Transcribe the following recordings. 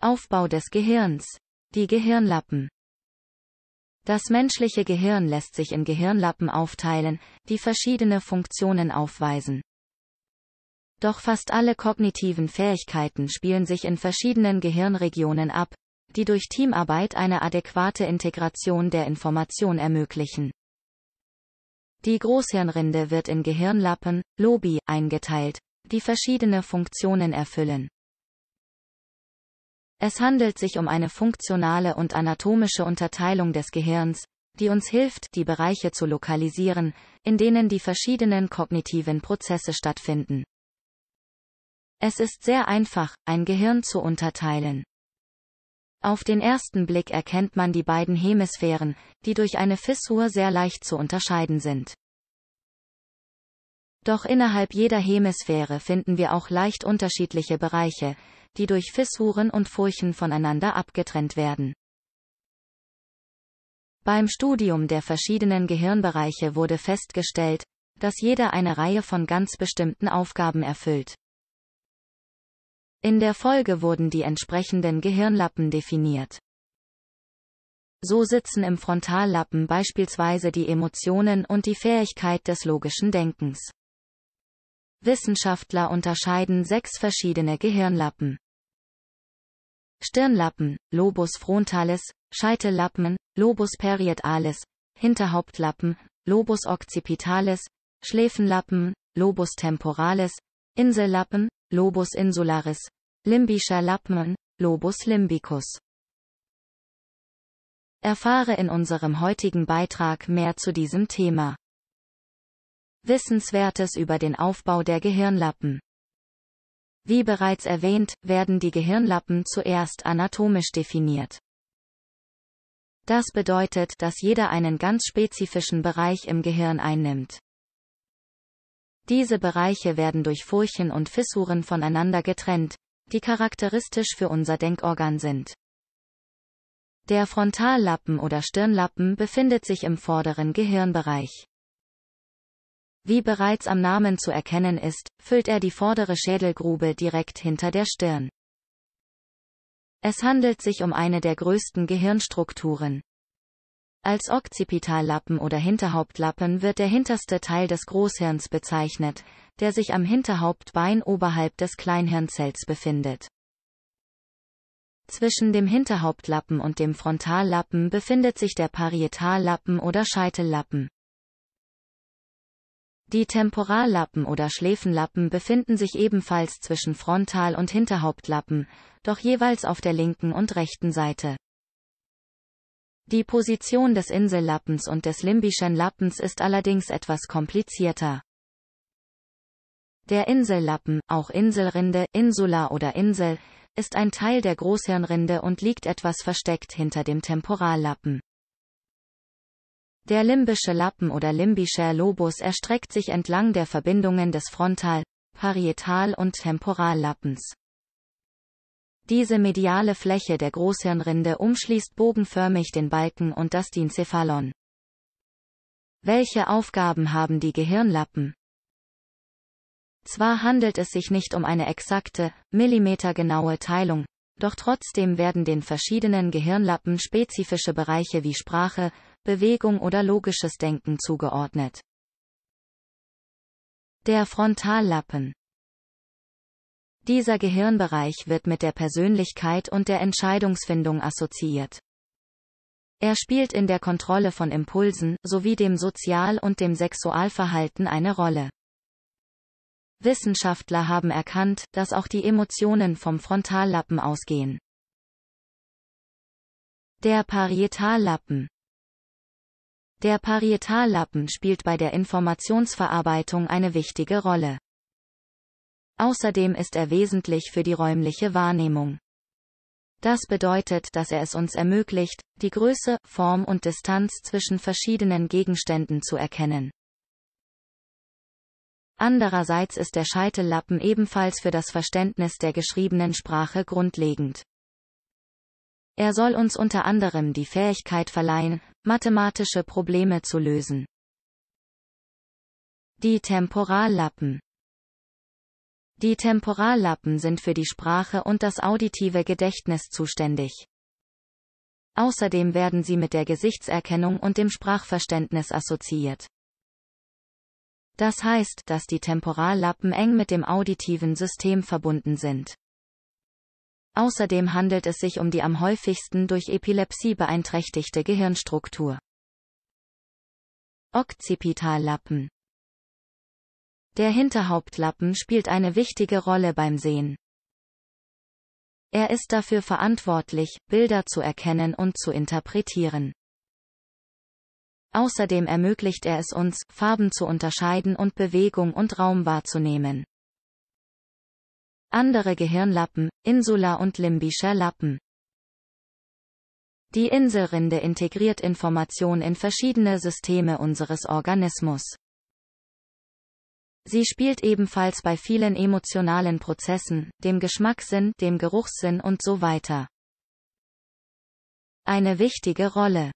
Aufbau des Gehirns. Die Gehirnlappen. Das menschliche Gehirn lässt sich in Gehirnlappen aufteilen, die verschiedene Funktionen aufweisen. Doch fast alle kognitiven Fähigkeiten spielen sich in verschiedenen Gehirnregionen ab, die durch Teamarbeit eine adäquate Integration der Information ermöglichen. Die Großhirnrinde wird in Gehirnlappen, Lobby, eingeteilt, die verschiedene Funktionen erfüllen. Es handelt sich um eine funktionale und anatomische Unterteilung des Gehirns, die uns hilft, die Bereiche zu lokalisieren, in denen die verschiedenen kognitiven Prozesse stattfinden. Es ist sehr einfach, ein Gehirn zu unterteilen. Auf den ersten Blick erkennt man die beiden Hemisphären, die durch eine Fissur sehr leicht zu unterscheiden sind. Doch innerhalb jeder Hemisphäre finden wir auch leicht unterschiedliche Bereiche, die durch Fissuren und Furchen voneinander abgetrennt werden. Beim Studium der verschiedenen Gehirnbereiche wurde festgestellt, dass jeder eine Reihe von ganz bestimmten Aufgaben erfüllt. In der Folge wurden die entsprechenden Gehirnlappen definiert. So sitzen im Frontallappen beispielsweise die Emotionen und die Fähigkeit des logischen Denkens. Wissenschaftler unterscheiden sechs verschiedene Gehirnlappen. Stirnlappen, Lobus frontalis, Scheitellappen, Lobus parietalis, Hinterhauptlappen, Lobus occipitalis, Schläfenlappen, Lobus temporalis, Insellappen, Lobus insularis, limbischer Lappen, Lobus limbicus. Erfahre in unserem heutigen Beitrag mehr zu diesem Thema. Wissenswertes über den Aufbau der Gehirnlappen. Wie bereits erwähnt, werden die Gehirnlappen zuerst anatomisch definiert. Das bedeutet, dass jeder einen ganz spezifischen Bereich im Gehirn einnimmt. Diese Bereiche werden durch Furchen und Fissuren voneinander getrennt, die charakteristisch für unser Denkorgan sind. Der Frontallappen oder Stirnlappen befindet sich im vorderen Gehirnbereich. Wie bereits am Namen zu erkennen ist, füllt er die vordere Schädelgrube direkt hinter der Stirn. Es handelt sich um eine der größten Gehirnstrukturen. Als Occipitallappen oder Hinterhauptlappen wird der hinterste Teil des Großhirns bezeichnet, der sich am Hinterhauptbein oberhalb des Kleinhirnzells befindet. Zwischen dem Hinterhauptlappen und dem Frontallappen befindet sich der Parietallappen oder Scheitellappen. Die Temporallappen oder Schläfenlappen befinden sich ebenfalls zwischen Frontal- und Hinterhauptlappen, doch jeweils auf der linken und rechten Seite. Die Position des Insellappens und des limbischen Lappens ist allerdings etwas komplizierter. Der Insellappen, auch Inselrinde, Insula oder Insel, ist ein Teil der Großhirnrinde und liegt etwas versteckt hinter dem Temporallappen. Der limbische Lappen oder limbischer Lobus erstreckt sich entlang der Verbindungen des Frontal-, Parietal- und Temporallappens. Diese mediale Fläche der Großhirnrinde umschließt bogenförmig den Balken und das Diencephalon. Welche Aufgaben haben die Gehirnlappen? Zwar handelt es sich nicht um eine exakte, millimetergenaue Teilung, doch trotzdem werden den verschiedenen Gehirnlappen spezifische Bereiche wie Sprache, Bewegung oder logisches Denken zugeordnet. Der Frontallappen. Dieser Gehirnbereich wird mit der Persönlichkeit und der Entscheidungsfindung assoziiert. Er spielt in der Kontrolle von Impulsen sowie dem Sozial- und dem Sexualverhalten eine Rolle. Wissenschaftler haben erkannt, dass auch die Emotionen vom Frontallappen ausgehen. Der Parietallappen der Parietallappen spielt bei der Informationsverarbeitung eine wichtige Rolle. Außerdem ist er wesentlich für die räumliche Wahrnehmung. Das bedeutet, dass er es uns ermöglicht, die Größe, Form und Distanz zwischen verschiedenen Gegenständen zu erkennen. Andererseits ist der Scheitellappen ebenfalls für das Verständnis der geschriebenen Sprache grundlegend. Er soll uns unter anderem die Fähigkeit verleihen, mathematische Probleme zu lösen. Die Temporallappen Die Temporallappen sind für die Sprache und das auditive Gedächtnis zuständig. Außerdem werden sie mit der Gesichtserkennung und dem Sprachverständnis assoziiert. Das heißt, dass die Temporallappen eng mit dem auditiven System verbunden sind. Außerdem handelt es sich um die am häufigsten durch Epilepsie beeinträchtigte Gehirnstruktur. Okzipitallappen Der Hinterhauptlappen spielt eine wichtige Rolle beim Sehen. Er ist dafür verantwortlich, Bilder zu erkennen und zu interpretieren. Außerdem ermöglicht er es uns, Farben zu unterscheiden und Bewegung und Raum wahrzunehmen andere Gehirnlappen, Insula und limbischer Lappen. Die Inselrinde integriert Information in verschiedene Systeme unseres Organismus. Sie spielt ebenfalls bei vielen emotionalen Prozessen, dem Geschmackssinn, dem Geruchssinn und so weiter. Eine wichtige Rolle.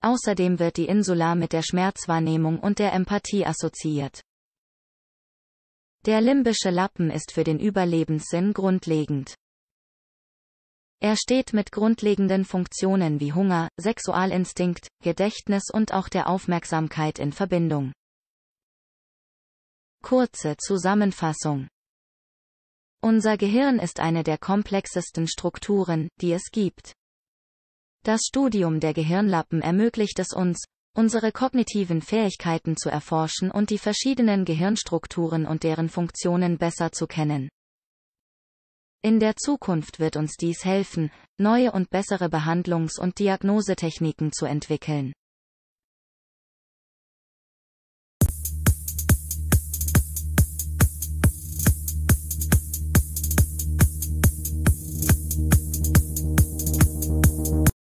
Außerdem wird die Insula mit der Schmerzwahrnehmung und der Empathie assoziiert. Der limbische Lappen ist für den Überlebenssinn grundlegend. Er steht mit grundlegenden Funktionen wie Hunger, Sexualinstinkt, Gedächtnis und auch der Aufmerksamkeit in Verbindung. Kurze Zusammenfassung. Unser Gehirn ist eine der komplexesten Strukturen, die es gibt. Das Studium der Gehirnlappen ermöglicht es uns, unsere kognitiven Fähigkeiten zu erforschen und die verschiedenen Gehirnstrukturen und deren Funktionen besser zu kennen. In der Zukunft wird uns dies helfen, neue und bessere Behandlungs- und Diagnosetechniken zu entwickeln.